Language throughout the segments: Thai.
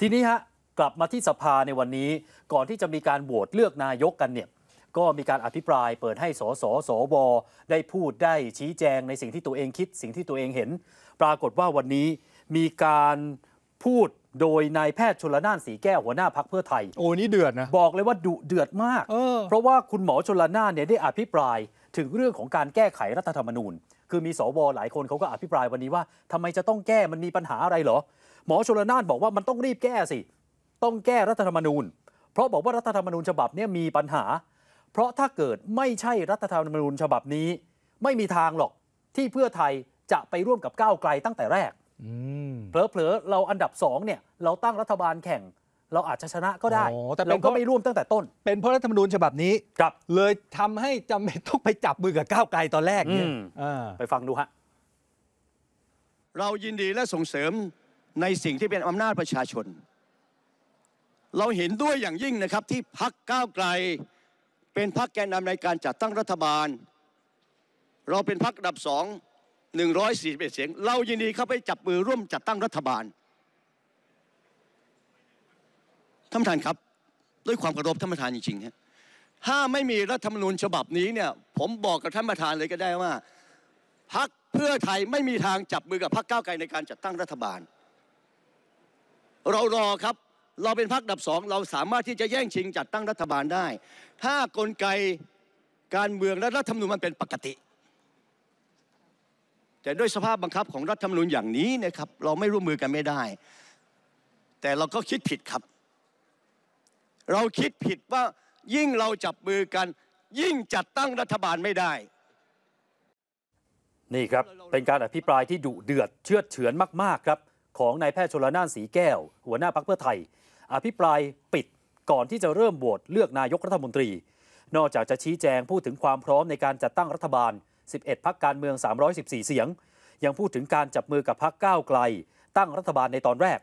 ทีนี้ฮะกลับมาที่สภาในวันนี้ก่อนที่จะมีการโหวตเลือกนายกกันเนี่ยก็มีการอภิปรายเปิดให้สสสวได้พูดได้ชี้แจงในสิ่งที่ตัวเองคิดสิ่งที่ตัวเองเห็น ปรากฏว่าวันนี้มีการพูดโดยนายแพทย์ชลนานสีแก้วหัวหน้าพักเพื่อไทย โอ้นี่เดือดนะ บอกเลยว่าดุเดือดมากเออเพราะว่าคุณหมอชลนานเนี่ยได้อภิปรายถึงเรื่องของการแก้ไขรัฐธรรมนูญคือมีสวหลายคนเขาก็อภิปรายวันนี้ว่าทำไมจะต้องแก้มันมีปัญหาอะไรเหรอหมอชลนานบอกว่ามันต้องรีบแก้สิ ต้องแก้รัฐธรรมนูญ เพราะบอกว่ารัฐธรรมนูญฉบับนี้มีปัญหา เพราะถ้าเกิดไม่ใช่รัฐธรรมนูญฉบับนี้ ไม่มีทางหรอกที่เพื่อไทยจะไปร่วมกับก้าวไกลตั้งแต่แรกเผลอๆเราอันดับสองเนี่ย เราตั้งรัฐบาลแข่งเราอาจจะชนะก็ได้แต่เราก็ไม่ร่วมตั้งแต่ต้น เป็นเพราะรัฐธรรมนูญฉบับนี้ เลยทำให้จำเป็นต้องไปจับมือกับก้าวไกลตอนแรกเนี่ยไปฟังดูฮะเรายินดีและส่งเสริมในสิ่งที่เป็นอำนาจประชาชน เราเห็นด้วยอย่างยิ่งนะครับ ที่พักก้าวไกล เป็นพักแกนนำในการจัดตั้งรัฐบาลเราเป็นพักดับสองหนึ่งร้อยสี่สิบเอ็ดเสียง เรายินดีเข้าไปจับมือร่วมจัดตั้งรัฐบาลท่านประธานครับด้วยความเคารพท่านประธานจริงๆฮะถ้า ไม่มีรัฐธรรมนูญฉบับนี้เนี่ยผมบอกกับท่านประธานเลยก็ได้ว่าพักเพื่อไทยไม่มีทางจับมือกับพักก้าวไกลในการจัดตั้งรัฐบาล เรารอครับเราเป็นพักดับสองเราสามารถที่จะแย่งชิงจัดตั้งรัฐบาลได้ถ้า กลไกการเมืองและรัฐธรรมนูญมันเป็นปกติ แต่ด้วยสภาพบังคับของรัฐธรรมนูญอย่างนี้นะครับเราไม่ร่วมมือกันไม่ได้ แต่เราก็คิดผิดครับเราคิดผิดว่ายิ่งเราจับมือกัน ยิ่งจัดตั้งรัฐบาลไม่ได้ นี่ครับ เป็นการอภิปรายที่ดุเดือดเชื้อเฉือนมากๆครับของนายแพทย์ชลนานสีแก้ว หัวหน้าพักเพื่อไทย อภิปรายปิดก่อนที่จะเริ่มโหวตเลือกนายกรัฐมนตรี นอกจากจะชี้แจงพูดถึงความพร้อมในการจัดตั้งรัฐบาล 11 พักการเมือง 314 เสียง ยังพูดถึงการจับมือกับพักก้าวไกล ตั้งรัฐบาลในตอนแรก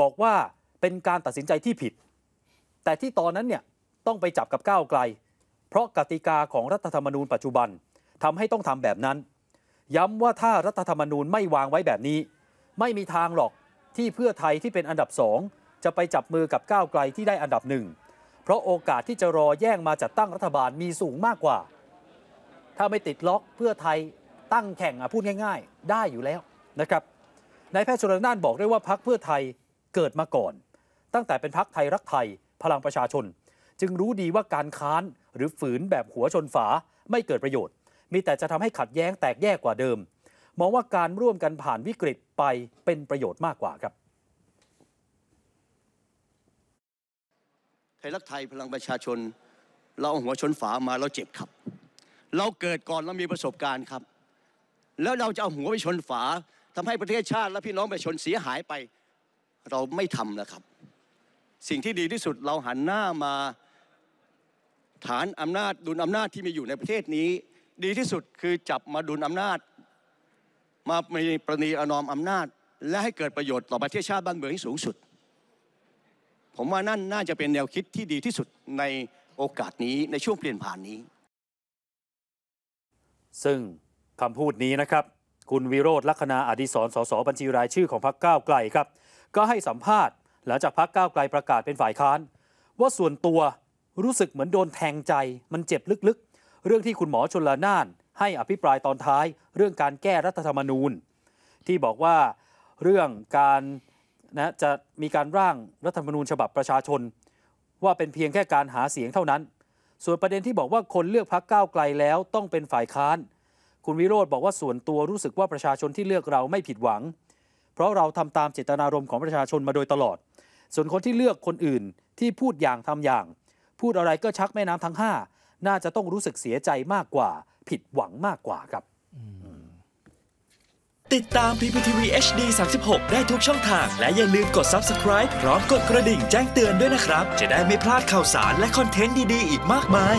บอกว่าเป็นการตัดสินใจที่ผิดแต่ที่ตอนนั้นเนี่ยต้องไปจับกับก้าวไกลเพราะกติกาของรัฐธรรมนูญปัจจุบันทำให้ต้องทำแบบนั้น ย้ำว่าถ้ารัฐธรรมนูญไม่วางไว้แบบนี้ ไม่มีทางหรอกที่เพื่อไทยที่เป็นอันดับสองจะไปจับมือกับก้าวไกลที่ได้อันดับหนึ่งเพราะโอกาสที่จะรอแย่งมาจัดตั้งรัฐบาลมีสูงมากกว่า ถ้าไม่ติดล็อกเพื่อไทยตั้งแข่งอ่ะพูดง่ายๆ ได้อยู่แล้วนะครับนายแพทย์ชนละนานบอกด้วยว่าพักเพื่อไทยเกิดมาก่อน ตั้งแต่เป็นพักไทยรักไทยพลังประชาชน จึงรู้ดีว่าการค้านหรือฝืนแบบหัวชนฝาไม่เกิดประโยชน์ มีแต่จะทำให้ขัดแย้งแตกแยกกว่าเดิมมองว่าการร่วมกันผ่านวิกฤตไปเป็นประโยชน์มากกว่าครับไทยรักไทยพลังประชาชนเราหัวชนฝามาเราเจ็บครับ เราเกิดก่อนเรามีประสบการณ์ครับ แล้วเราจะเอาหัวไปชนฝาทำให้ประเทศชาติและพี่น้องประชาชนเสียหายไป เราไม่ทำนะครับสิ่งที่ดีที่สุดเราหันหน้ามาฐานอำนาจดุลอำนาจที่มีอยู่ในประเทศนี้ ดีที่สุดคือจับมาดุลอำนาจ มามีประนีอนอมอำนาจ และให้เกิดประโยชน์ต่อประเทศชาติบ้านเมืองที่สูงสุด ผมว่านั่นน่าจะเป็นแนวคิดที่ดีที่สุดในโอกาสนี้ในช่วงเปลี่ยนผ่านนี้ ซึ่งคำพูดนี้นะครับคุณวิโรธลัคนาอดีศรสสบัญชีรายชื่อของพรรคก้าวไกลครับ ก็ให้สัมภาษณ์หลังจากพักก้าวไกลประกาศเป็นฝ่ายค้านว่าส่วนตัวรู้สึกเหมือนโดนแทงใจมันเจ็บลึกๆ เรื่องที่คุณหมอชนละนานให้อภิปรายตอนท้าย เรื่องการแก้รัฐธรรมนูญ ที่บอกว่าเรื่องการนะจะมีการร่างรัฐธรรมนูญฉบับประชาชน ว่าเป็นเพียงแค่การหาเสียงเท่านั้น ส่วนประเด็นที่บอกว่าคนเลือกพักก้าวไกลแล้วต้องเป็นฝ่ายค้าน คุณวิโรธบอกว่าส่วนตัวรู้สึกว่าประชาชนที่เลือกเราไม่ผิดหวังเพราะเราทำตามเจตนารมณ์ของประชาชนมาโดยตลอด ส่วนคนที่เลือกคนอื่นที่พูดอย่างทำอย่าง พูดอะไรก็ชักแม่น้ำทั้ง 5 น่าจะต้องรู้สึกเสียใจมากกว่า ผิดหวังมากกว่าครับติดตาม PPTV HD 36 ได้ทุกช่องทาง และอย่าลืมกด subscribe พร้อมกดกระดิ่งแจ้งเตือนด้วยนะครับ จะได้ไม่พลาดข่าวสารและคอนเทนต์ดีๆอีกมากมาย